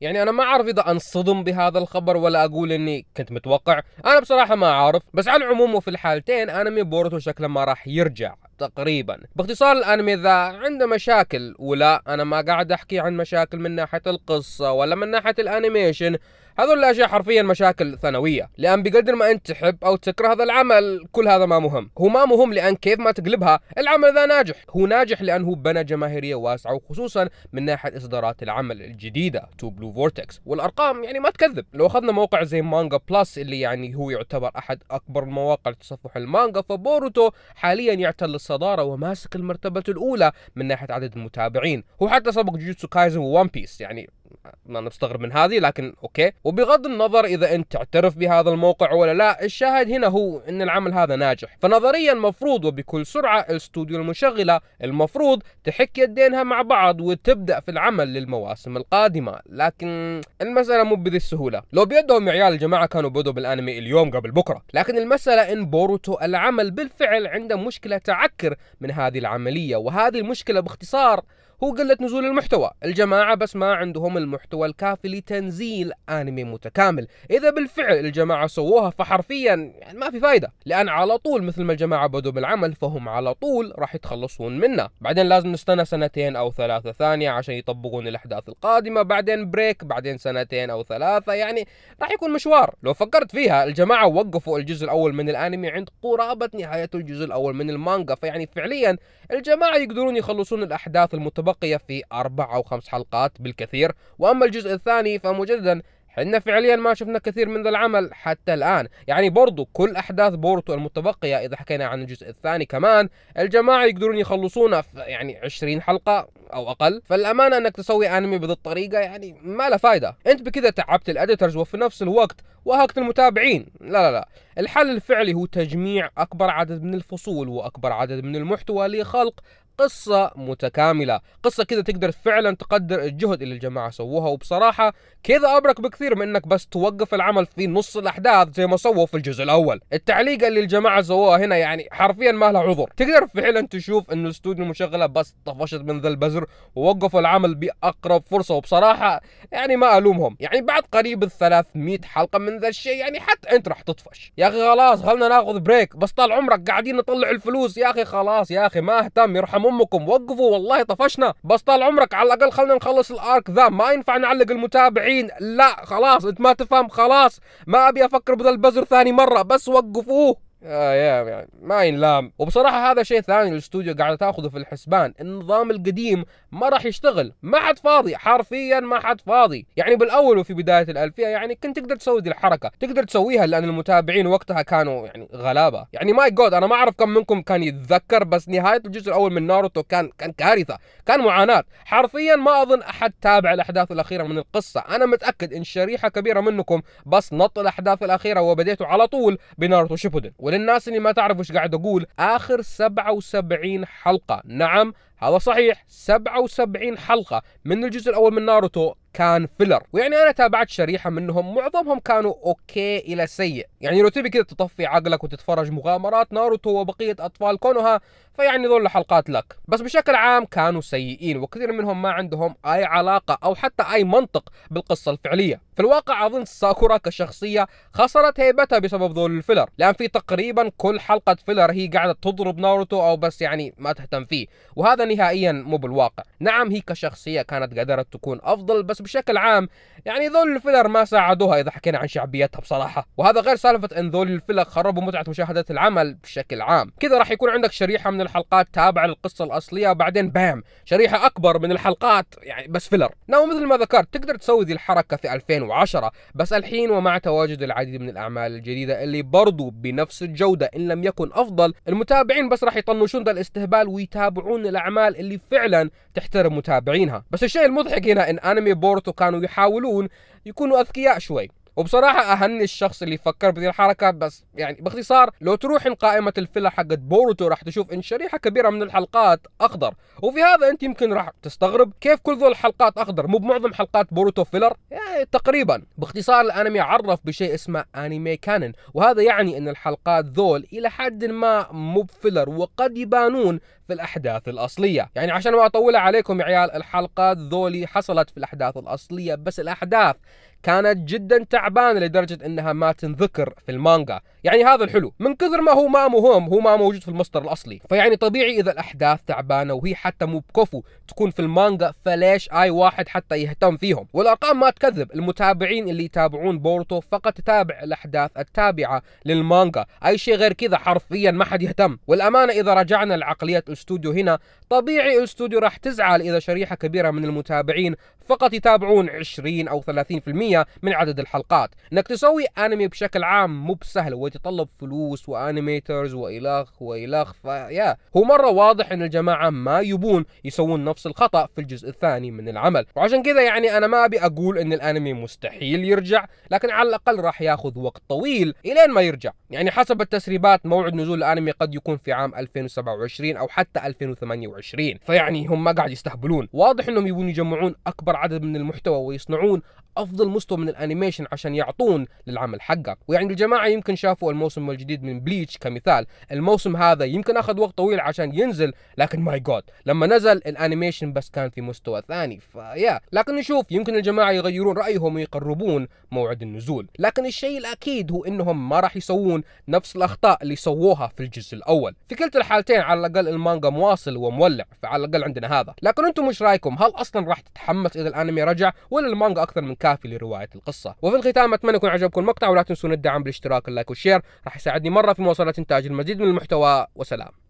يعني انا ما اعرف اذا انصدم بهذا الخبر ولا اقول اني كنت متوقع انا بصراحه ما اعرف بس على العموم وفي الحالتين انمي بورتو شكله ما راح يرجع تقريبا باختصار الانمي ذا عنده مشاكل ولا انا ما قاعد احكي عن مشاكل من ناحيه القصه ولا من ناحيه الانيميشن هذول الاشياء حرفيا مشاكل ثانويه لان بقدر ما انت تحب او تكره هذا العمل كل هذا ما مهم هو ما مهم لان كيف ما تقلبها العمل ذا ناجح هو ناجح لانه بنى جماهيريه واسعه وخصوصا من ناحيه اصدارات العمل الجديده تو بلو فورتكس والارقام يعني ما تكذب لو اخذنا موقع زي مانجا بلس اللي يعني هو يعتبر احد اكبر المواقع لتصفح المانجا فبوروتو حاليا يعتل الصدارة وماسك المرتبة الأولى من ناحية عدد المتابعين هو حتى سبق جوجوتسو كايزن وون بيس يعني ما نستغرب من هذه لكن اوكي وبغض النظر اذا انت تعترف بهذا الموقع ولا لا الشاهد هنا هو ان العمل هذا ناجح فنظريا مفروض وبكل سرعه الاستوديو المشغله المفروض تحك يدينها مع بعض وتبدا في العمل للمواسم القادمه لكن المساله مو بذي السهوله لو بيدهم يا عيال الجماعه كانوا بدوا بالانمي اليوم قبل بكره لكن المساله ان بوروتو العمل بالفعل عنده مشكله تعكر من هذه العمليه وهذه المشكله باختصار هو قلة نزول المحتوى الجماعة بس ما عندهم المحتوى الكافي لتنزيل أنمي متكامل إذا بالفعل الجماعة سووها فحرفيا يعني ما في فايدة لأن على طول مثل ما الجماعة بدوا بالعمل فهم على طول راح يتخلصون منه بعدين لازم نستنى سنتين أو ثلاثة ثانية عشان يطبقون الأحداث القادمة بعدين بريك بعدين سنتين أو ثلاثة يعني راح يكون مشوار لو فكرت فيها الجماعة وقفوا الجزء الأول من الأنمي عند قرابة نهاية الجزء الأول من المانجا فيعني فعليا الجماعة يقدرون يخلصون الأحداث المتبقية بقي في أربع أو خمس حلقات بالكثير وأما الجزء الثاني فمجددا حنا فعليا ما شفنا كثير من ذا العمل حتى الآن يعني برضو كل أحداث بورتو المتبقية إذا حكينا عن الجزء الثاني كمان الجماعة يقدرون يخلصونه في يعني 20 حلقة أو أقل فالأمانة أنك تسوي أنمي بهذه الطريقة يعني ما له فايدة أنت بكذا تعبت الأديترز وفي نفس الوقت وهكت المتابعين لا لا لا الحل الفعلي هو تجميع أكبر عدد من الفصول وأكبر عدد من المحتوى لخلق قصة متكاملة قصة كذا تقدر فعلا تقدر الجهد اللي الجماعة سووها وبصراحة كذا أبرك بكثير من أنك بس توقف العمل في نص الأحداث زي ما سووا في الجزء الأول التعليقة اللي الجماعة سووها هنا يعني حرفيا ما لها عذر تقدر فعلا تشوف أن الاستوديو المشغلة بس طفشت من ذا البزر ووقفوا العمل بأقرب فرصة وبصراحة يعني ما ألومهم يعني بعد قريب ال 300 حلقة من ذا الشيء يعني حتى أنت راح تطفش يا أخي خلاص خلنا ناخذ بريك بس طال عمرك قاعدين نطلع الفلوس يا أخي خلاص يا أخي ما أهتم يرحمون امكم وقفوا والله طفشنا بس طال عمرك على الاقل خلينا نخلص الارك ذا ما ينفع نعلق المتابعين لا خلاص انت ما تفهم خلاص ما ابي افكر بذا البزر ثاني مره بس وقفوه آه يا يعني ما ينلام وبصراحة هذا شيء ثاني الاستوديو قاعدة تاخذه في الحسبان النظام القديم ما راح يشتغل ما حد فاضي حرفيا ما حد فاضي يعني بالأول وفي بداية الألفية يعني كنت تقدر تسوي دي الحركة تقدر تسويها لأن المتابعين وقتها كانوا يعني غلابة يعني ماي جود أنا ما أعرف كم منكم كان يتذكر بس نهاية الجزء الأول من ناروتو كان كان كارثة كان معاناة حرفيا ما أظن أحد تابع الأحداث الأخيرة من القصة أنا متأكد إن شريحة كبيرة منكم بس نط الأحداث الأخيرة وبديتوا على طول بناروتو شيبودن وللناس اللي ما تعرف وش قاعد اقول اخر 77 حلقه نعم هذا صحيح 77 حلقة من الجزء الأول من ناروتو كان فيلر ويعني انا تابعت شريحه منهم معظمهم كانوا اوكي الى سيء يعني لو تبي كذا تطفي عقلك وتتفرج مغامرات ناروتو وبقيه اطفال كونها فيعني ذول الحلقات لك بس بشكل عام كانوا سيئين وكثير منهم ما عندهم اي علاقه او حتى اي منطق بالقصه الفعليه في الواقع اظن ساكورا كشخصيه خسرت هيبتها بسبب ذول الفيلر لان في تقريبا كل حلقه فيلر هي قاعده تضرب ناروتو او بس يعني ما تهتم فيه وهذا نهائيا مو بالواقع نعم هي كشخصية كانت قدرت تكون أفضل بس بشكل عام يعني ذول الفيلر ما ساعدوها إذا حكينا عن شعبيتها بصراحة وهذا غير سالفة أن ذول الفيلر خربوا متعة مشاهدة العمل بشكل عام كذا راح يكون عندك شريحة من الحلقات تابعة للقصة الأصلية وبعدين بام شريحة أكبر من الحلقات يعني بس فيلر نعم مثل ما ذكرت تقدر تسوي ذي الحركة في 2010 بس الحين ومع تواجد العديد من الأعمال الجديدة اللي برضو بنفس الجودة إن لم يكن أفضل المتابعين بس راح يطنشون ذا الاستهبال ويتابعون الأعمال الاعمال اللي فعلا تحترم متابعينها بس الشيء المضحك هنا ان انمي بورتو كانوا يحاولون يكونوا اذكياء شوي وبصراحة أهني الشخص اللي فكر بهذه الحركة بس يعني باختصار لو تروح قائمة الفيلا حقت بوروتو راح تشوف إن شريحة كبيرة من الحلقات أخضر وفي هذا أنت يمكن راح تستغرب كيف كل ذول الحلقات أخضر مو بمعظم حلقات بوروتو فيلر يعني تقريبا باختصار الأنمي عرف بشيء اسمه أنمي كانن وهذا يعني أن الحلقات ذول إلى حد ما مو بفيلر وقد يبانون في الأحداث الأصلية يعني عشان ما أطولها عليكم يا عيال الحلقات ذولي حصلت في الأحداث الأصلية بس الأحداث كانت جدا تعبانه لدرجه انها ما تنذكر في المانجا يعني هذا الحلو من كثر ما هو ما مهم هو ما موجود في المصدر الاصلي فيعني طبيعي اذا الاحداث تعبانه وهي حتى مو بكفو تكون في المانجا فليش اي واحد حتى يهتم فيهم والارقام ما تكذب المتابعين اللي يتابعون بورتو فقط تتابع الاحداث التابعه للمانجا اي شيء غير كذا حرفيا ما حد يهتم والامانه اذا رجعنا لعقليه الاستوديو هنا طبيعي الاستوديو راح تزعل اذا شريحه كبيره من المتابعين فقط يتابعون 20 او 30% من عدد الحلقات النقاط انك تسوي انمي بشكل عام مو بسهل ويتطلب فلوس وانيميترز والخ والخ فيا هو مره واضح ان الجماعه ما يبون يسوون نفس الخطا في الجزء الثاني من العمل وعشان كذا يعني انا ما ابي اقول ان الانمي مستحيل يرجع لكن على الاقل راح ياخذ وقت طويل الين ما يرجع يعني حسب التسريبات موعد نزول الانمي قد يكون في عام 2027 او حتى 2028 فيعني هم ما قاعد يستهبلون واضح انهم يبون يجمعون اكبر عدد من المحتوى ويصنعون افضل مستوى من الانيميشن عشان يعطون للعمل حقه ويعني الجماعه يمكن شافوا الموسم الجديد من بليتش كمثال الموسم هذا يمكن اخذ وقت طويل عشان ينزل لكن ماي جاد لما نزل الانيميشن بس كان في مستوى ثاني فيا لكن نشوف يمكن الجماعه يغيرون رايهم ويقربون موعد النزول لكن الشيء الاكيد هو انهم ما راح يسوون يكررون نفس الأخطاء اللي سووها في الجزء الأول في كلتا الحالتين على الأقل المانجا مواصل ومولع فعلى الأقل عندنا هذا لكن أنتم وش رايكم هل أصلا راح تتحمس إذا الأنمي رجع ولا المانجا أكثر من كافي لرواية القصة وفي الختام أتمنى يكون عجبكم المقطع ولا تنسون الدعم بالاشتراك اللايك والشير راح يساعدني مرة في مواصلة إنتاج المزيد من المحتوى وسلام